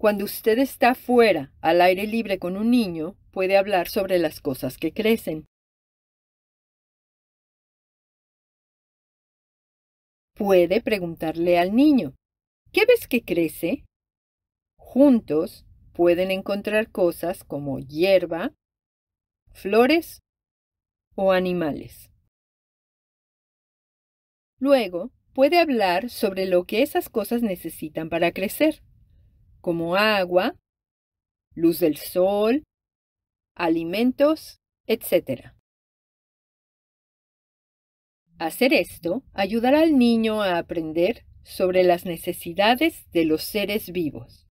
Cuando usted está fuera, al aire libre con un niño, puede hablar sobre las cosas que crecen. Puede preguntarle al niño, ¿qué ves que crece? Juntos pueden encontrar cosas como hierba, flores o animales. Luego, puede hablar sobre lo que esas cosas necesitan para crecer como agua, luz del sol, alimentos, etc. Hacer esto ayudará al niño a aprender sobre las necesidades de los seres vivos.